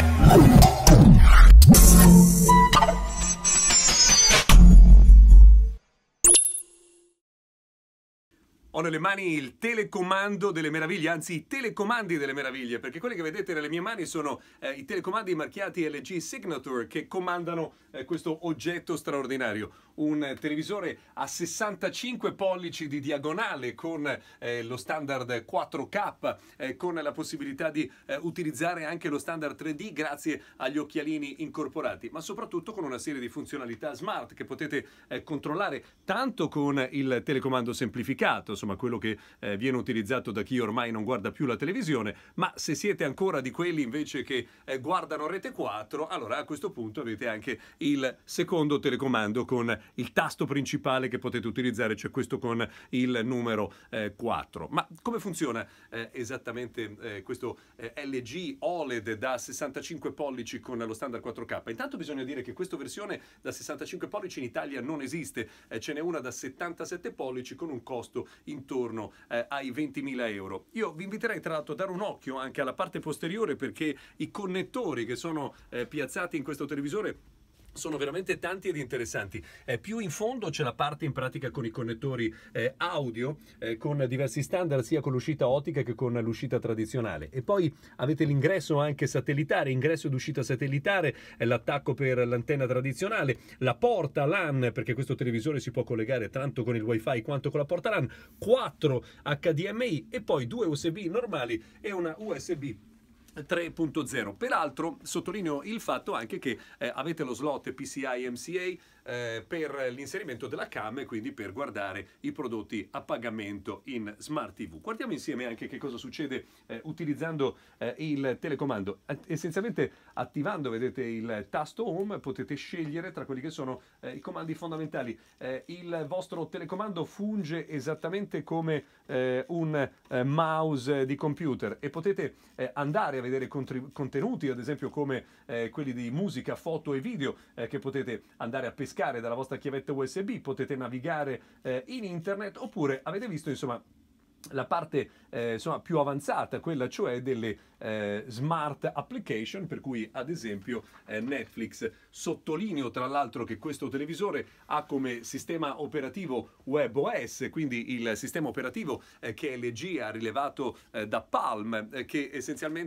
Oh, Ho nelle mani il telecomando delle meraviglie, anzi i telecomandi delle meraviglie, perché quelli che vedete nelle mie mani sono eh, i telecomandi marchiati LG Signature che comandano eh, questo oggetto straordinario. Un televisore a 65 pollici di diagonale con eh, lo standard 4K, eh, con la possibilità di eh, utilizzare anche lo standard 3D grazie agli occhialini incorporati, ma soprattutto con una serie di funzionalità smart che potete eh, controllare tanto con il telecomando semplificato, insomma insomma quello che eh, viene utilizzato da chi ormai non guarda più la televisione, ma se siete ancora di quelli invece che eh, guardano Rete 4, allora a questo punto avete anche il secondo telecomando con il tasto principale che potete utilizzare, cioè questo con il numero eh, 4. Ma come funziona eh, esattamente eh, questo eh, LG OLED da 65 pollici con lo standard 4K? Intanto bisogna dire che questa versione da 65 pollici in Italia non esiste, ce n'è una da 77 pollici con un costo in intorno eh, ai 20.000 euro. Io vi inviterei tra l'altro a dare un occhio anche alla parte posteriore perché i connettori che sono eh, piazzati in questo televisore sono veramente tanti ed interessanti. Eh, più in fondo c'è la parte in pratica con i connettori eh, audio, eh, con diversi standard sia con l'uscita ottica che con l'uscita tradizionale. E poi avete l'ingresso anche satellitare, ingresso ed uscita satellitare, eh, l'attacco per l'antenna tradizionale, la porta LAN, perché questo televisore si può collegare tanto con il wifi quanto con la porta LAN, 4 HDMI e poi due USB normali e una USB 3.0. Peraltro sottolineo il fatto anche che eh, avete lo slot PCI MCA eh, per l'inserimento della CAM e quindi per guardare i prodotti a pagamento in Smart TV. Guardiamo insieme anche che cosa succede eh, utilizzando eh, il telecomando. Essenzialmente attivando, vedete, il tasto Home potete scegliere tra quelli che sono eh, i comandi fondamentali. Eh, il vostro telecomando funge esattamente come un mouse di computer e potete andare a vedere vedere contri- contenuti, ad esempio come eh, quelli di musica, foto e video eh, che potete andare a pescare dalla vostra chiavetta USB, potete navigare eh, in internet oppure avete visto insomma la parte eh, insomma, più avanzata, quella cioè delle eh, smart application, per cui ad esempio eh, Netflix. Sottolineo tra l'altro che questo televisore ha come sistema operativo WebOS, quindi il sistema operativo eh, che LG ha rilevato eh, da Palm, eh, che essenzialmente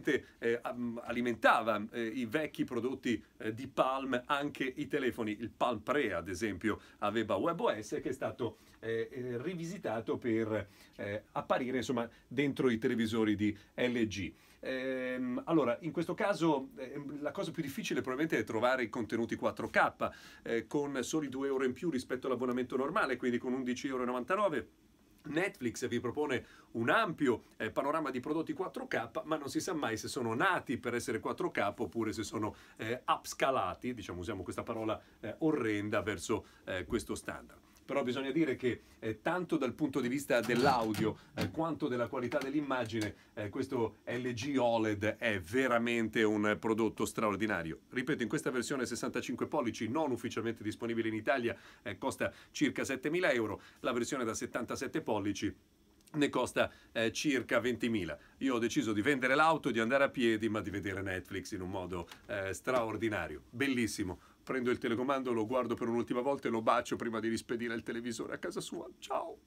alimentava i vecchi prodotti di Palm, anche i telefoni. Il Palm Pre ad esempio aveva WebOS che è stato rivisitato per eh, apparire insomma, dentro i televisori di LG. Ehm, allora, in questo caso eh, la cosa più difficile probabilmente è trovare i contenuti 4K eh, con soli 2 euro in più rispetto all'abbonamento normale, quindi con 11,99 euro. Netflix vi propone un ampio eh, panorama di prodotti 4K, ma non si sa mai se sono nati per essere 4K oppure se sono eh, upscalati, diciamo usiamo questa parola eh, orrenda, verso eh, questo standard però bisogna dire che eh, tanto dal punto di vista dell'audio eh, quanto della qualità dell'immagine eh, questo LG OLED è veramente un prodotto straordinario. Ripeto, in questa versione 65 pollici non ufficialmente disponibile in Italia eh, costa circa 7.000 euro, la versione da 77 pollici ne costa eh, circa 20.000. Io ho deciso di vendere l'auto, di andare a piedi, ma di vedere Netflix in un modo eh, straordinario, bellissimo prendo il telecomando, lo guardo per un'ultima volta e lo bacio prima di rispedire il televisore a casa sua. Ciao!